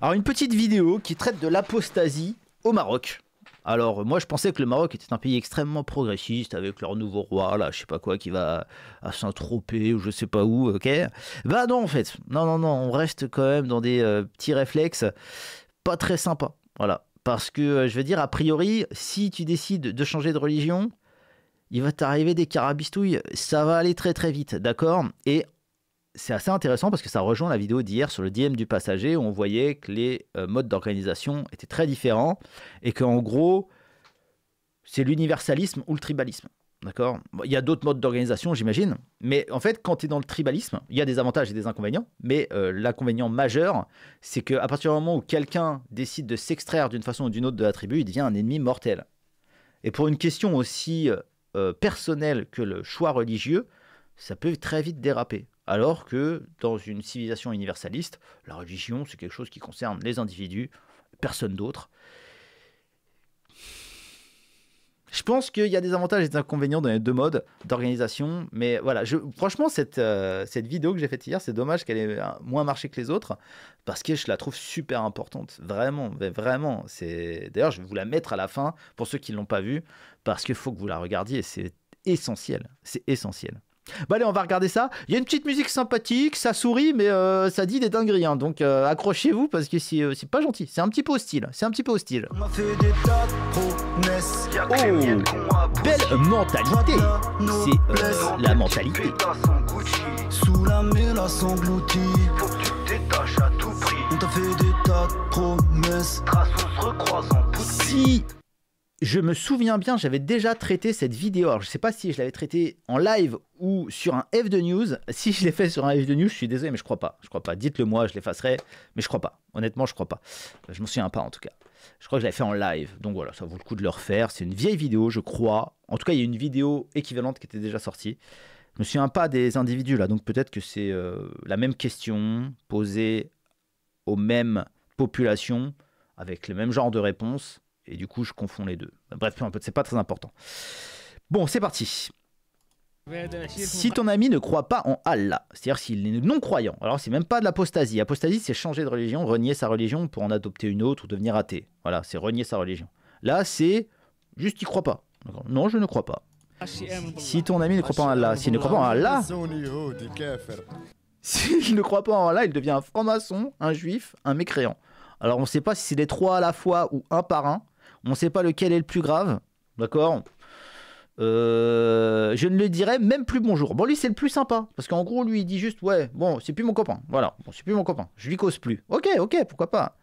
Alors une petite vidéo qui traite de l'apostasie au Maroc. Alors moi je pensais que le Maroc était un pays extrêmement progressiste avec leur nouveau roi là, je sais pas quoi qui va à Saint-Tropez ou je sais pas où, OK Bah non en fait. Non non non, on reste quand même dans des euh, petits réflexes pas très sympas. Voilà, parce que euh, je veux dire a priori, si tu décides de changer de religion, il va t'arriver des carabistouilles, ça va aller très très vite, d'accord Et c'est assez intéressant parce que ça rejoint la vidéo d'hier sur le DM du passager où on voyait que les euh, modes d'organisation étaient très différents et qu'en gros, c'est l'universalisme ou le tribalisme. D'accord Il y a d'autres modes d'organisation, j'imagine. Mais en fait, quand tu es dans le tribalisme, il y a des avantages et des inconvénients. Mais euh, l'inconvénient majeur, c'est qu'à partir du moment où quelqu'un décide de s'extraire d'une façon ou d'une autre de la tribu, il devient un ennemi mortel. Et pour une question aussi euh, personnelle que le choix religieux, ça peut très vite déraper alors que dans une civilisation universaliste, la religion, c'est quelque chose qui concerne les individus, personne d'autre. Je pense qu'il y a des avantages et des inconvénients dans les deux modes d'organisation, mais voilà, je, franchement, cette, euh, cette vidéo que j'ai faite hier, c'est dommage qu'elle ait euh, moins marché que les autres, parce que je la trouve super importante, vraiment, vraiment. C'est D'ailleurs, je vais vous la mettre à la fin, pour ceux qui ne l'ont pas vue, parce qu'il faut que vous la regardiez, c'est essentiel, c'est essentiel. Bah allez, on va regarder ça. Il y a une petite musique sympathique, ça sourit, mais euh, ça dit des dingueries. Hein. donc euh, accrochez-vous parce que euh, c'est, pas gentil. C'est un petit peu hostile. C'est un petit peu hostile. oh, belle mentalité. C'est la mentalité. Si je me souviens bien, j'avais déjà traité cette vidéo. Alors, je ne sais pas si je l'avais traité en live ou sur un F de news. Si je l'ai fait sur un F de news, je suis désolé, mais je crois pas. Je crois pas. Dites-le moi, je l'effacerai, mais je ne crois pas. Honnêtement, je crois pas. Je m'en souviens pas en tout cas. Je crois que je l'avais fait en live. Donc voilà, ça vaut le coup de le refaire. C'est une vieille vidéo, je crois. En tout cas, il y a une vidéo équivalente qui était déjà sortie. Je me souviens pas des individus là, donc peut-être que c'est euh, la même question posée aux mêmes populations avec le même genre de réponse et du coup, je confonds les deux. Bref, c'est pas très important. Bon, c'est parti. Si ton ami ne croit pas en Allah, c'est-à-dire s'il est non-croyant, alors c'est même pas de l'apostasie. Apostasie, c'est changer de religion, renier sa religion pour en adopter une autre ou devenir athée. Voilà, c'est renier sa religion. Là, c'est juste il croit pas. Non, je ne crois pas. Si ton ami ne croit pas en Allah, s'il ne croit pas en Allah, s'il ne croit pas en Allah, il devient un franc-maçon, un juif, un mécréant. Alors on ne sait pas si c'est des trois à la fois ou un par un, on ne sait pas lequel est le plus grave. D'accord euh, je ne le dirai même plus bonjour. Bon, lui, c'est le plus sympa. Parce qu'en gros, lui, il dit juste Ouais, bon, c'est plus mon copain. Voilà, bon, c'est plus mon copain. Je lui cause plus. Ok, ok, pourquoi pas.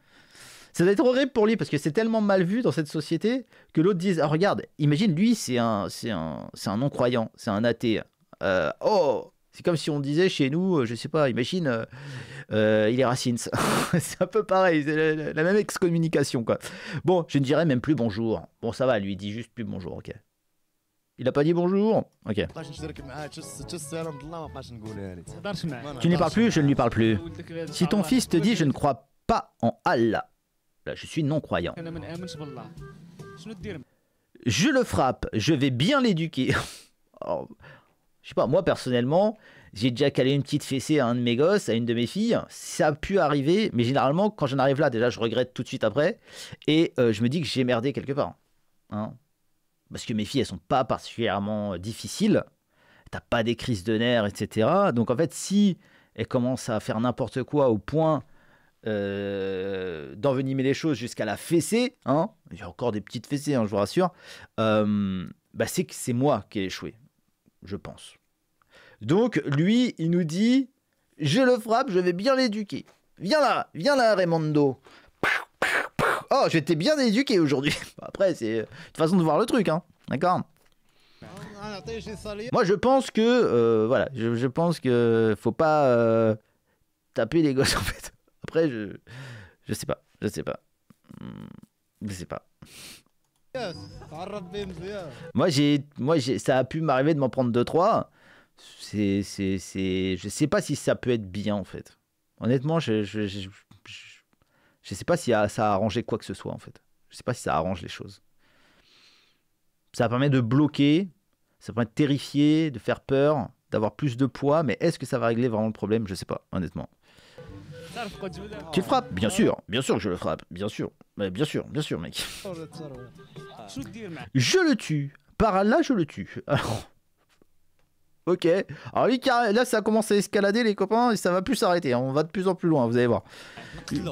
Ça doit être horrible pour lui parce que c'est tellement mal vu dans cette société que l'autre dise Ah, regarde, imagine, lui, c'est un, c'est un, un non-croyant, c'est un athée. Euh, oh c'est comme si on disait chez nous, euh, je sais pas, imagine, euh, euh, il est racines. c'est un peu pareil, c'est la, même excommunication, quoi. Bon, je ne dirais même plus bonjour. Bon, ça va, lui, dit juste plus bonjour, ok. Il n'a pas dit bonjour Ok. Tu ne parles plus Je ne lui parle plus. Si ton fils te dit je ne crois pas en Allah, là, je suis non-croyant. Je le frappe, je vais bien l'éduquer. Oh. Je sais pas, moi personnellement, j'ai déjà calé une petite fessée à un de mes gosses, à une de mes filles. Ça a pu arriver, mais généralement, quand j'en arrive là, déjà, je regrette tout de suite après. Et euh, je me dis que j'ai merdé quelque part. Hein. Parce que mes filles, elles sont pas particulièrement euh, difficiles. T'as pas des crises de nerfs, etc. Donc en fait, si elles commencent à faire n'importe quoi au point euh, d'envenimer les choses jusqu'à la fessée, hein, a encore des petites fessées, hein, je vous rassure, bah, c'est que c'est moi qui ai échoué je pense. Donc lui, il nous dit Je le frappe, je vais bien l'éduquer. Viens là, viens là, Raimondo. Oh, j'étais bien éduqué aujourd'hui. Après, c'est euh, une façon de voir le truc, hein. D'accord Moi, je pense que. Euh, voilà, je, pense que faut pas euh, taper les gosses en fait. Après, je. Je sais pas, je sais pas. Hmm, je sais pas. Ben moi, j'ai, moi j'ai, ça a pu m'arriver de m'en prendre 2-3. C'est, c'est, c'est, je sais pas si ça peut être bien en fait. Honnêtement, je, ne sais pas si ça a arrangé quoi que ce soit en fait. Je sais pas si ça arrange les choses. Ça permet de bloquer, ça permet de terrifier, de faire peur, d'avoir plus de poids, mais est-ce que ça va régler vraiment le problème Je ne sais pas, honnêtement. Tu le frappes Bien sûr, bien sûr que je le frappe, bien sûr bien sûr, bien sûr, mec. Oh, je le tue. Par là, je le tue. Ok. Alors lui, là, ça commence à escalader, les copains, et ça va plus s'arrêter. Hein. On va de plus en plus loin, vous allez voir.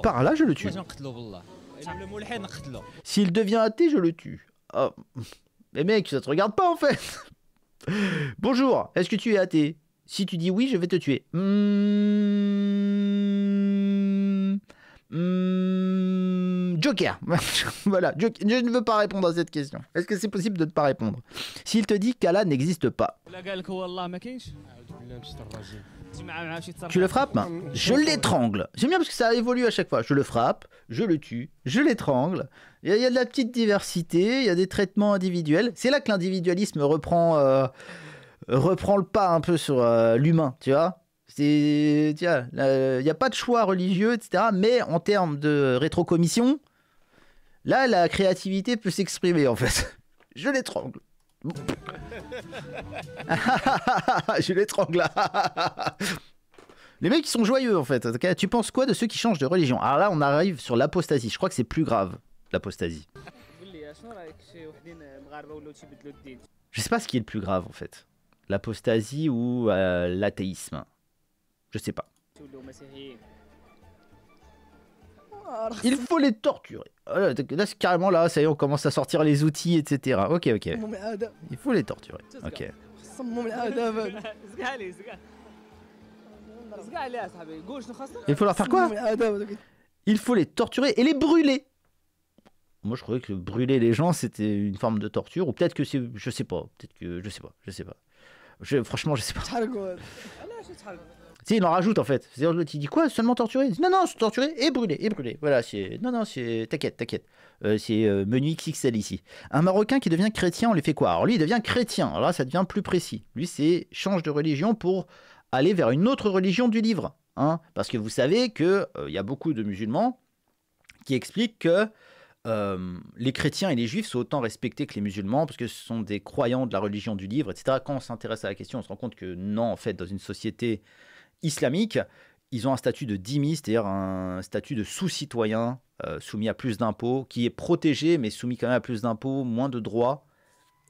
Par là, je le tue. S'il devient athée, je le tue. Oh. Mais mec, ça te regarde pas, en fait. Bonjour, est-ce que tu es athée Si tu dis oui, je vais te tuer. Hmm. Hmm, Joker. voilà, je ne veux pas répondre à cette question. Est-ce que c'est possible de ne pas répondre S'il te dit qu'Allah n'existe pas. Tu le frappes Je l'étrangle. J'aime bien parce que ça évolue à chaque fois. Je le frappe, je le tue, je l'étrangle. Il y, a de la petite diversité, il y a des traitements individuels. C'est là que l'individualisme reprend, euh, reprend le pas un peu sur euh, l'humain, tu vois il n'y a pas de choix religieux, etc. Mais en termes de rétrocommission, là, la créativité peut s'exprimer, en fait. Je l'étrangle. Je l'étrangle. Les mecs, ils sont joyeux, en fait. tu penses quoi de ceux qui changent de religion Alors là, on arrive sur l'apostasie. Je crois que c'est plus grave, l'apostasie. Je sais pas ce qui est le plus grave, en fait. L'apostasie ou euh, l'athéisme. Je sais pas. Ah, il faut les torturer. Ah, là, carrément là, ça y est, on commence à sortir les outils, etc. Ok, ok. Il faut les torturer. Ok. Il faut leur faire quoi Il faut les torturer et les brûler. Moi, je croyais que brûler les gens, c'était une forme de torture, ou peut-être que c'est, je sais pas, peut-être que je sais pas, je sais pas. Je, franchement, je sais pas sais, il en rajoute en fait. C'est-à-dire, il dit quoi Seulement torturé Non, non, c'est torturer et brûlé, et brûlé. Voilà, c'est. Non, non, c'est. T'inquiète, t'inquiète. Euh, c'est euh, menu XXL ici. Un Marocain qui devient chrétien, on lui fait quoi Alors lui, il devient chrétien. Alors là, ça devient plus précis. Lui, c'est change de religion pour aller vers une autre religion du livre. Hein. Parce que vous savez qu'il euh, y a beaucoup de musulmans qui expliquent que les chrétiens et les juifs sont autant respectés que les musulmans parce que ce sont des croyants de la religion du livre, etc. Quand on s'intéresse à la question, on se rend compte que non, en fait, dans une société islamique, ils ont un statut de dhimmi, c'est-à-dire un statut de sous-citoyen euh, soumis à plus d'impôts, qui est protégé mais soumis quand même à plus d'impôts, moins de droits,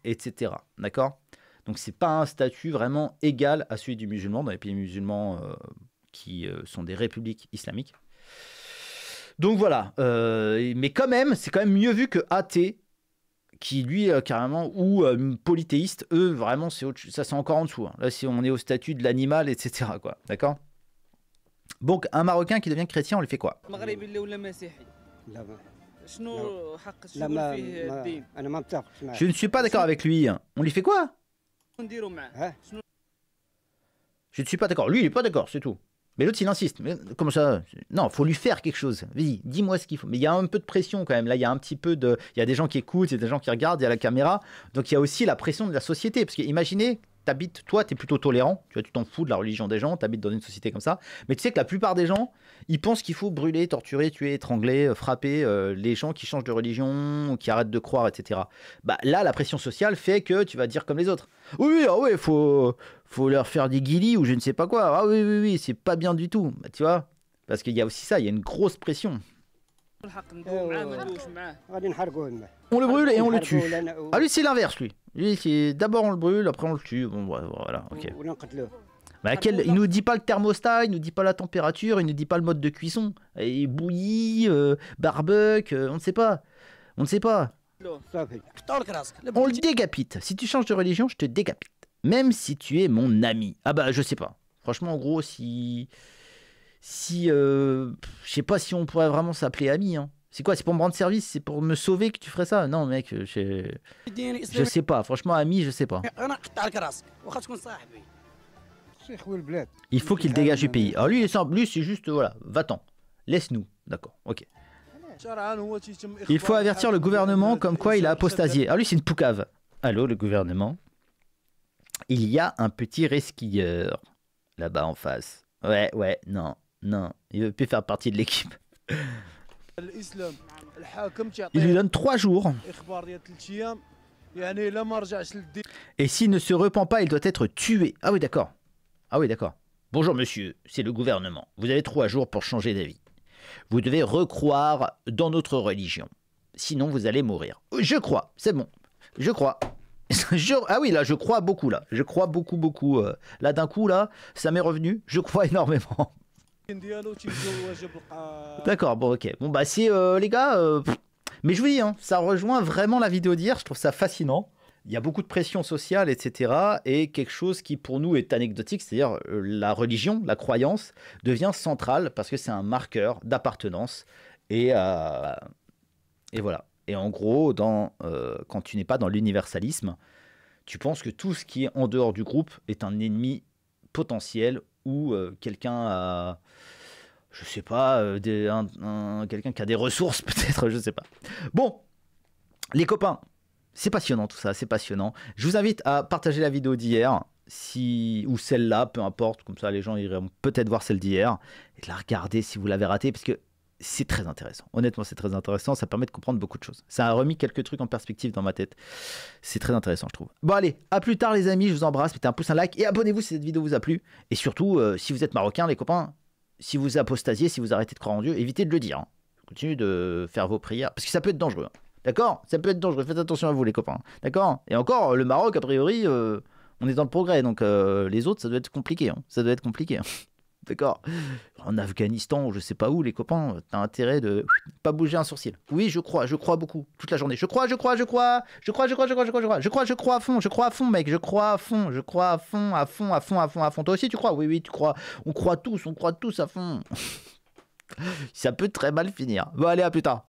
etc. D'accord Donc n'est pas un statut vraiment égal à celui du musulman dans les pays musulmans euh, qui euh, sont des républiques islamiques. Donc voilà, mais quand même, c'est quand même mieux vu que athée qui lui euh, carrément ou euh, polythéiste, eux vraiment c'est ça c'est encore en dessous. Hein. Là si on est au statut de l'animal etc quoi, d'accord. Donc un Marocain qui devient chrétien, on lui fait quoi Je ne suis pas d'accord avec lui. Hein. On lui fait quoi hein Je ne suis pas d'accord. Lui il est pas d'accord, c'est tout. Mais l'autre, il insiste. Mais comment ça Non, faut lui faire quelque chose. Vas-y, dis-moi ce qu'il faut. Mais il y a un peu de pression quand même. Là, il y a un petit peu de. Il y a des gens qui écoutent, il y a des gens qui regardent, il y a la caméra. Donc il y a aussi la pression de la société. Parce que imaginez, t'habites, toi, t'es plutôt tolérant, tu vois, tu t'en fous de la religion des gens, habites dans une société comme ça, mais tu sais que la plupart des gens, ils pensent qu'il faut brûler, torturer, tuer, étrangler, euh, frapper euh, les gens qui changent de religion, qui arrêtent de croire, etc. Bah là, la pression sociale fait que tu vas dire comme les autres. Oui, ah oui, faut, faut leur faire des guillis ou je ne sais pas quoi. Ah oui, oui, oui, c'est pas bien du tout, bah, tu vois, parce qu'il y a aussi ça, il y a une grosse pression. On le brûle et on le tue. Ah lui c'est l'inverse lui. c'est d'abord on le brûle, après on le tue. Bon voilà, ok. Il nous dit pas le thermostat, il nous dit pas la température, il nous dit pas le mode de cuisson. Et bouilli, euh, barbecue, euh, on ne sait pas. On ne sait pas. On le décapite. Si tu changes de religion, je te décapite. Même si tu es mon ami. Ah bah je sais pas. Franchement en gros si si euh, je sais pas si on pourrait vraiment s'appeler Ami Hein. C'est quoi C'est pour me rendre service C'est pour me sauver que tu ferais ça Non, mec, euh, je... je sais pas. Franchement, ami, je sais pas. Il faut qu'il dégage du pays. Alors lui, il est simple. Lui, c'est juste, voilà, va-t'en. Laisse-nous. D'accord, ok. Il faut avertir le gouvernement comme quoi il a apostasié. Alors lui, c'est une poucave. Allô, le gouvernement Il y a un petit resquilleur là-bas en face. Ouais, ouais, non. Non, il veut plus faire partie de l'équipe. Il lui donne trois jours. Et s'il ne se repent pas, il doit être tué. Ah oui, d'accord. Ah oui, d'accord. Bonjour monsieur, c'est le gouvernement. Vous avez trois jours pour changer d'avis. Vous devez recroire dans notre religion. Sinon, vous allez mourir. Je crois, c'est bon. Je crois. Ah oui, là, je crois beaucoup, là. Je crois beaucoup, beaucoup. Euh, là, d'un coup, là, ça m'est revenu. Je crois énormément. D'accord, bon ok. Bon bah si euh, les gars, euh, mais je vous dis, hein, ça rejoint vraiment la vidéo d'hier, je trouve ça fascinant. Il y a beaucoup de pression sociale, etc. Et quelque chose qui pour nous est anecdotique, c'est-à-dire euh, la religion, la croyance, devient centrale parce que c'est un marqueur d'appartenance. Et, et voilà. Et en gros, quand tu n'es pas dans l'universalisme, tu penses que tout ce qui est en dehors du groupe est un ennemi potentiel ou euh, quelqu'un a je sais pas, euh, quelqu'un qui a des ressources peut-être, je sais pas. Bon, les copains, c'est passionnant tout ça, c'est passionnant. Je vous invite à partager la vidéo d'hier, si ou celle-là, peu importe, comme ça les gens iront peut-être voir celle d'hier et de la regarder si vous l'avez ratée, parce que c'est très intéressant. Honnêtement, c'est très intéressant. Ça permet de comprendre beaucoup de choses. Ça a remis quelques trucs en perspective dans ma tête. C'est très intéressant, je trouve. Bon, allez, à plus tard, les amis. Je vous embrasse. Mettez un pouce, un like et abonnez-vous si cette vidéo vous a plu. Et surtout, euh, si vous êtes marocain, les copains, si vous apostasiez, si vous arrêtez de croire en Dieu, évitez de le dire. Hein. Continuez de faire vos prières parce que ça peut être dangereux. Hein. D'accord Ça peut être dangereux. Faites attention à vous, les copains. Hein. D'accord Et encore, le Maroc, a priori, euh, on est dans le progrès. Donc, euh, les autres, ça doit être compliqué. Ça doit être compliqué. D'accord En Afghanistan, je sais pas où, les copains, t'as intérêt de pas bouger un sourcil. Oui, je crois, je crois beaucoup, toute la journée. Je crois, je crois, je crois, je crois, je crois, je crois, je crois, je crois, je crois, je crois à fond, je crois à fond, mec, je crois à fond, je crois à fond, à fond, à fond, à fond, à fond. Toi aussi, tu crois Oui, oui, tu crois. On croit tous, on croit tous à fond. Ça peut très mal finir. Bon, allez, à plus tard.